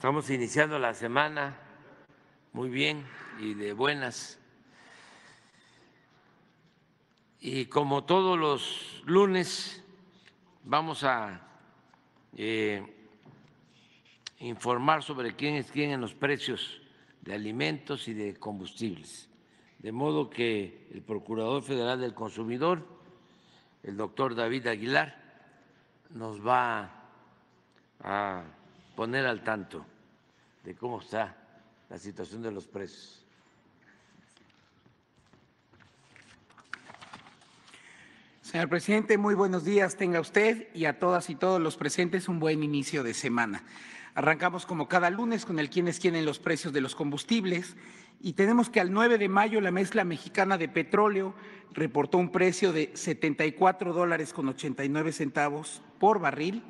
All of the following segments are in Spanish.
Estamos iniciando la semana muy bien y de buenas. Y como todos los lunes, vamos a eh, informar sobre quién es quién en los precios de alimentos y de combustibles. De modo que el Procurador Federal del Consumidor, el doctor David Aguilar, nos va a poner al tanto de cómo está la situación de los precios. Señor presidente, muy buenos días tenga usted y a todas y todos los presentes un buen inicio de semana. Arrancamos como cada lunes con el quienes quieren los precios de los combustibles y tenemos que al 9 de mayo la mezcla mexicana de petróleo reportó un precio de 74 dólares con 89 centavos por barril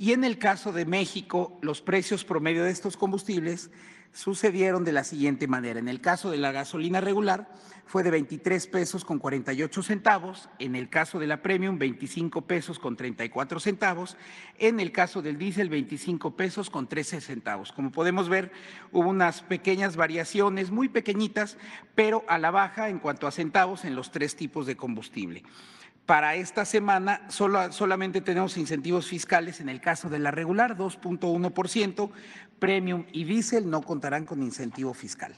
y en el caso de México, los precios promedio de estos combustibles sucedieron de la siguiente manera. En el caso de la gasolina regular fue de 23 pesos con 48 centavos, en el caso de la premium 25 pesos con 34 centavos, en el caso del diésel 25 pesos con 13 centavos. Como podemos ver, hubo unas pequeñas variaciones, muy pequeñitas, pero a la baja en cuanto a centavos en los tres tipos de combustible. Para esta semana solo, solamente tenemos incentivos fiscales en el caso de la regular, 2.1%, premium y Diesel no contarán con incentivo fiscal.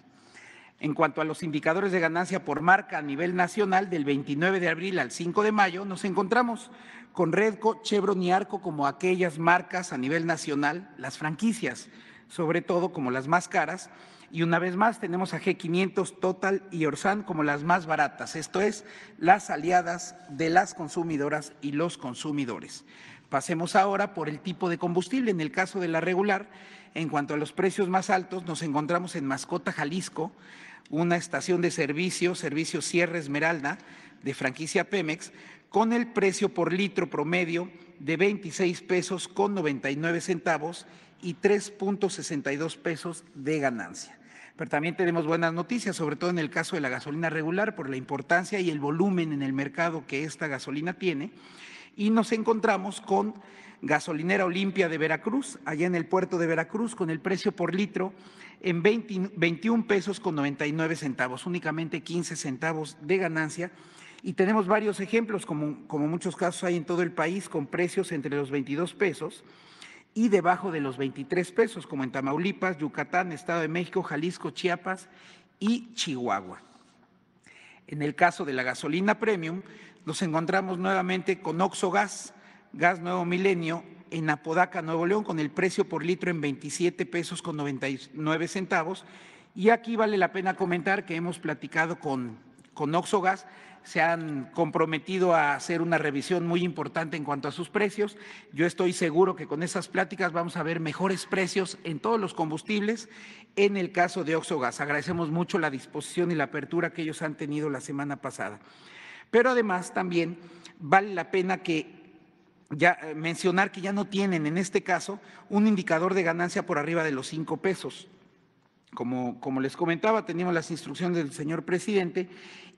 En cuanto a los indicadores de ganancia por marca a nivel nacional, del 29 de abril al 5 de mayo, nos encontramos con Redco, Chevron y Arco como aquellas marcas a nivel nacional, las franquicias, sobre todo como las más caras, y una vez más tenemos a G500, Total y Orsan como las más baratas, esto es, las aliadas de las consumidoras y los consumidores. Pasemos ahora por el tipo de combustible. En el caso de la regular, en cuanto a los precios más altos, nos encontramos en Mascota, Jalisco, una estación de servicio, servicio Sierra Esmeralda, de franquicia Pemex, con el precio por litro promedio de 26 pesos con 99 centavos y 3.62 pesos de ganancia. Pero también tenemos buenas noticias, sobre todo en el caso de la gasolina regular, por la importancia y el volumen en el mercado que esta gasolina tiene. Y nos encontramos con Gasolinera Olimpia de Veracruz, allá en el puerto de Veracruz, con el precio por litro en 21 pesos con 99 centavos, únicamente 15 centavos de ganancia. Y tenemos varios ejemplos, como, como muchos casos hay en todo el país, con precios entre los 22 pesos y debajo de los 23 pesos, como en Tamaulipas, Yucatán, Estado de México, Jalisco, Chiapas y Chihuahua. En el caso de la gasolina premium, nos encontramos nuevamente con Oxo Gas, Gas Nuevo Milenio, en Apodaca, Nuevo León, con el precio por litro en 27 pesos con 99 centavos. Y aquí vale la pena comentar que hemos platicado con, con Oxo Gas se han comprometido a hacer una revisión muy importante en cuanto a sus precios. Yo estoy seguro que con esas pláticas vamos a ver mejores precios en todos los combustibles en el caso de Oxogas. Agradecemos mucho la disposición y la apertura que ellos han tenido la semana pasada. Pero además también vale la pena que eh, mencionar que ya no tienen en este caso un indicador de ganancia por arriba de los cinco pesos. Como, les comentaba, tenemos las instrucciones del señor presidente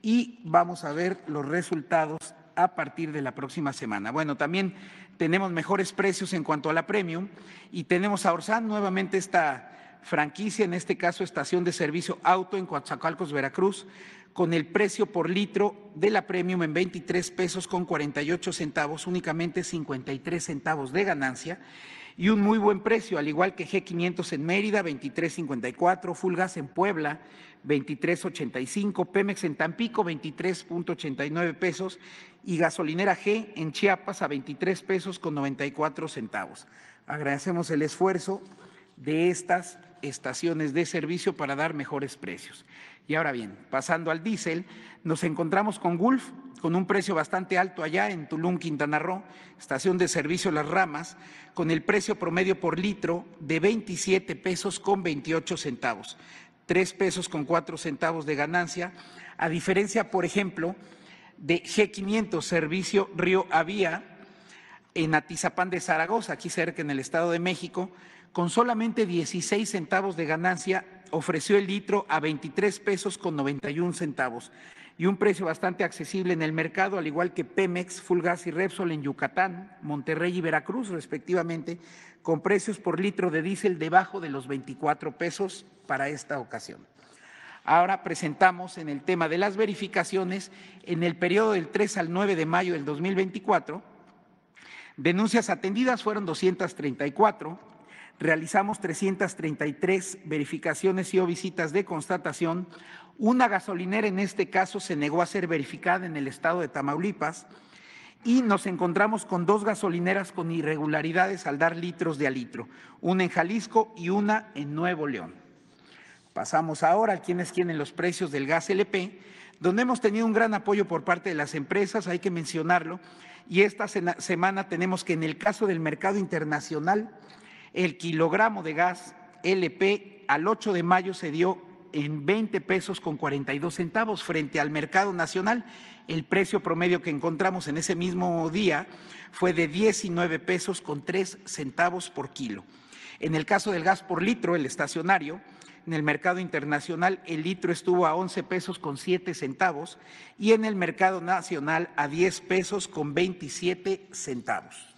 y vamos a ver los resultados a partir de la próxima semana. Bueno, también tenemos mejores precios en cuanto a la premium y tenemos a nuevamente esta franquicia, en este caso estación de servicio auto en Coatzacoalcos, Veracruz, con el precio por litro de la premium en 23 pesos con 48 centavos, únicamente 53 centavos de ganancia y un muy buen precio, al igual que G500 en Mérida, 23.54, Fulgas en Puebla, 23.85, Pemex en Tampico, 23.89 pesos y gasolinera G en Chiapas a 23 pesos con 94 centavos. Agradecemos el esfuerzo de estas estaciones de servicio para dar mejores precios. Y ahora bien, pasando al diésel, nos encontramos con Gulf con un precio bastante alto allá en Tulum, Quintana Roo, estación de servicio Las Ramas, con el precio promedio por litro de 27 pesos con 28 centavos, tres pesos con cuatro centavos de ganancia, a diferencia, por ejemplo, de G500, servicio Río Avía, en Atizapán de Zaragoza, aquí cerca en el Estado de México, con solamente 16 centavos de ganancia ofreció el litro a 23 pesos con 91 centavos y un precio bastante accesible en el mercado, al igual que Pemex, Fulgas y Repsol en Yucatán, Monterrey y Veracruz, respectivamente, con precios por litro de diésel debajo de los 24 pesos para esta ocasión. Ahora presentamos en el tema de las verificaciones, en el periodo del 3 al 9 de mayo del 2024, denuncias atendidas fueron 234, realizamos 333 verificaciones y o visitas de constatación. Una gasolinera en este caso se negó a ser verificada en el estado de Tamaulipas y nos encontramos con dos gasolineras con irregularidades al dar litros de a litro, una en Jalisco y una en Nuevo León. Pasamos ahora a quienes tienen los precios del gas LP, donde hemos tenido un gran apoyo por parte de las empresas, hay que mencionarlo, y esta semana tenemos que en el caso del mercado internacional el kilogramo de gas LP al 8 de mayo se dio en 20 pesos con 42 centavos frente al mercado nacional. El precio promedio que encontramos en ese mismo día fue de 19 pesos con 3 centavos por kilo. En el caso del gas por litro, el estacionario, en el mercado internacional el litro estuvo a 11 pesos con 7 centavos y en el mercado nacional a 10 pesos con 27 centavos.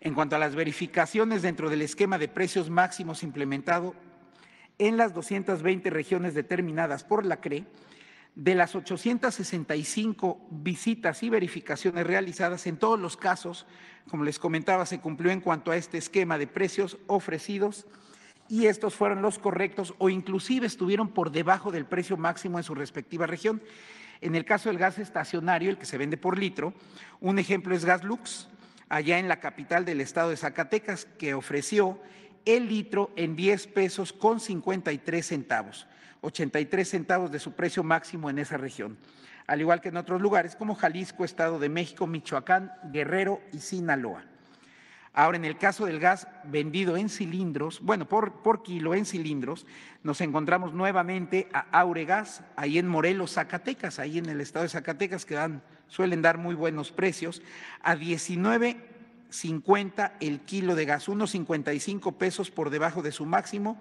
En cuanto a las verificaciones dentro del esquema de precios máximos implementado en las 220 regiones determinadas por la CRE, de las 865 visitas y verificaciones realizadas, en todos los casos, como les comentaba, se cumplió en cuanto a este esquema de precios ofrecidos y estos fueron los correctos o inclusive estuvieron por debajo del precio máximo en su respectiva región. En el caso del gas estacionario, el que se vende por litro, un ejemplo es Gas Lux, allá en la capital del estado de Zacatecas, que ofreció el litro en 10 pesos con 53 centavos, 83 centavos de su precio máximo en esa región, al igual que en otros lugares como Jalisco, Estado de México, Michoacán, Guerrero y Sinaloa. Ahora, en el caso del gas vendido en cilindros, bueno, por, por kilo en cilindros, nos encontramos nuevamente a Auregas, ahí en Morelos, Zacatecas, ahí en el estado de Zacatecas, que dan suelen dar muy buenos precios, a 19.50 el kilo de gas, unos 55 pesos por debajo de su máximo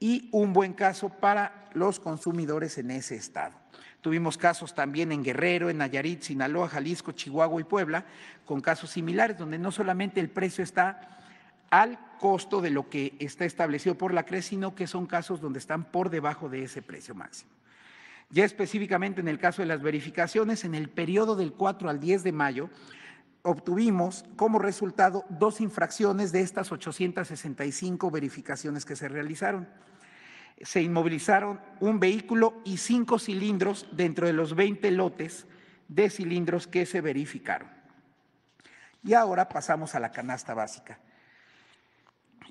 y un buen caso para los consumidores en ese estado. Tuvimos casos también en Guerrero, en Nayarit, Sinaloa, Jalisco, Chihuahua y Puebla, con casos similares, donde no solamente el precio está al costo de lo que está establecido por la CRE, sino que son casos donde están por debajo de ese precio máximo. Ya específicamente en el caso de las verificaciones, en el periodo del 4 al 10 de mayo, obtuvimos como resultado dos infracciones de estas 865 verificaciones que se realizaron. Se inmovilizaron un vehículo y cinco cilindros dentro de los 20 lotes de cilindros que se verificaron. Y ahora pasamos a la canasta básica.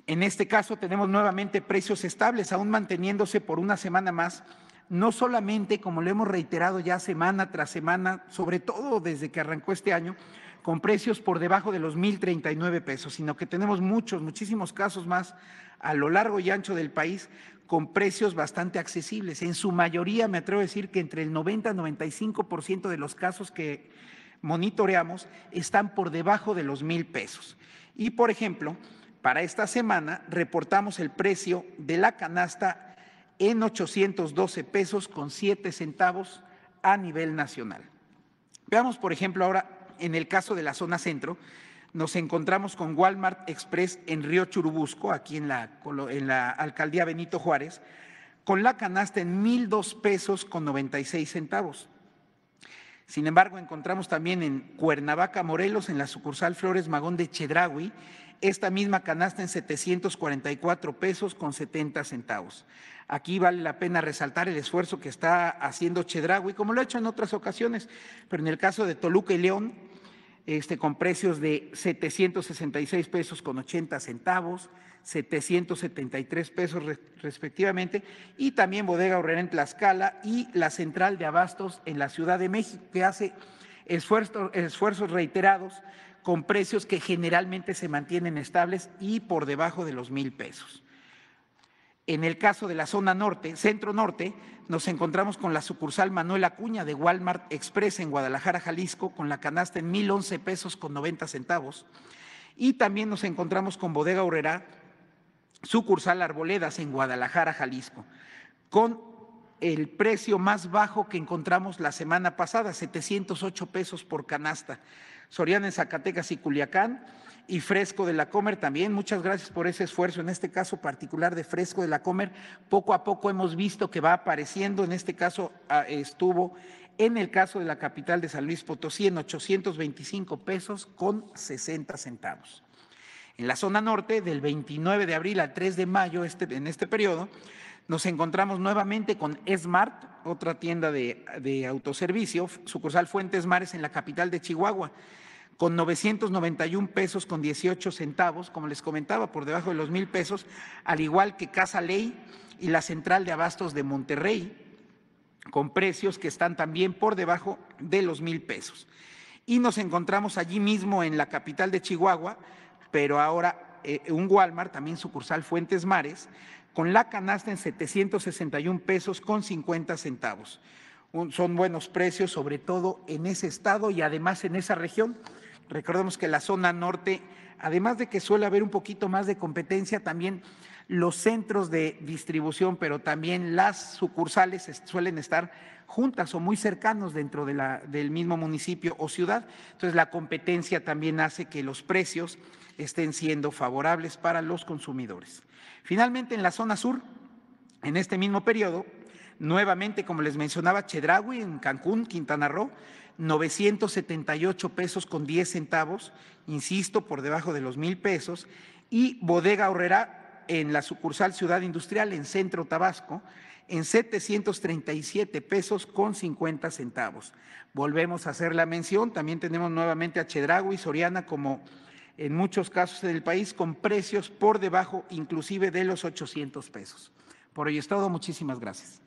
En este caso tenemos nuevamente precios estables, aún manteniéndose por una semana más no solamente, como lo hemos reiterado ya semana tras semana, sobre todo desde que arrancó este año, con precios por debajo de los 1.039 pesos, sino que tenemos muchos, muchísimos casos más a lo largo y ancho del país con precios bastante accesibles. En su mayoría, me atrevo a decir que entre el 90 y 95% de los casos que monitoreamos están por debajo de los mil pesos. Y, por ejemplo, para esta semana reportamos el precio de la canasta en 812 pesos con 7 centavos a nivel nacional. Veamos, por ejemplo, ahora en el caso de la zona centro, nos encontramos con Walmart Express en Río Churubusco, aquí en la, en la alcaldía Benito Juárez, con la canasta en mil pesos con 96 centavos. Sin embargo, encontramos también en Cuernavaca, Morelos, en la sucursal Flores Magón de Chedraui, esta misma canasta en 744 pesos con 70 centavos. Aquí vale la pena resaltar el esfuerzo que está haciendo Chedragui, como lo ha hecho en otras ocasiones, pero en el caso de Toluca y León, este, con precios de 766 pesos con 80 centavos, 773 pesos respectivamente, y también Bodega Obrera en Tlaxcala y la Central de Abastos en la Ciudad de México, que hace esfuerzos reiterados con precios que generalmente se mantienen estables y por debajo de los mil pesos. En el caso de la zona norte, centro norte, nos encontramos con la sucursal Manuela Acuña de Walmart Express en Guadalajara, Jalisco, con la canasta en mil once pesos con 90 centavos. Y también nos encontramos con Bodega Horrera, sucursal Arboledas en Guadalajara, Jalisco, con el precio más bajo que encontramos la semana pasada, 708 pesos por canasta. Soriana en Zacatecas y Culiacán y Fresco de la Comer también. Muchas gracias por ese esfuerzo, en este caso particular de Fresco de la Comer. Poco a poco hemos visto que va apareciendo, en este caso ah, estuvo en el caso de la capital de San Luis Potosí en 825 pesos con 60 centavos. En la zona norte, del 29 de abril al 3 de mayo, este, en este periodo, nos encontramos nuevamente con Smart, otra tienda de, de autoservicio, sucursal Fuentes Mares en la capital de Chihuahua, con 991 pesos con 18 centavos, como les comentaba, por debajo de los mil pesos, al igual que Casa Ley y la central de abastos de Monterrey, con precios que están también por debajo de los mil pesos. Y nos encontramos allí mismo en la capital de Chihuahua, pero ahora eh, un Walmart, también sucursal Fuentes Mares, con la canasta en 761 pesos con 50 centavos. son buenos precios, sobre todo en ese estado y además en esa región. Recordemos que la zona norte, además de que suele haber un poquito más de competencia, también los centros de distribución, pero también las sucursales suelen estar juntas o muy cercanos dentro del mismo municipio o ciudad. Entonces, la competencia también hace que los precios estén siendo favorables para los consumidores. Finalmente, en la zona sur, en este mismo periodo, nuevamente, como les mencionaba, Chedragui en Cancún, Quintana Roo, 978 pesos con 10 centavos, insisto, por debajo de los mil pesos, y Bodega Horrera, en la sucursal Ciudad Industrial en Centro Tabasco en 737 pesos con 50 centavos. Volvemos a hacer la mención, también tenemos nuevamente a Chedrago y Soriana como en muchos casos del país con precios por debajo inclusive de los 800 pesos. Por hoy es todo, muchísimas gracias.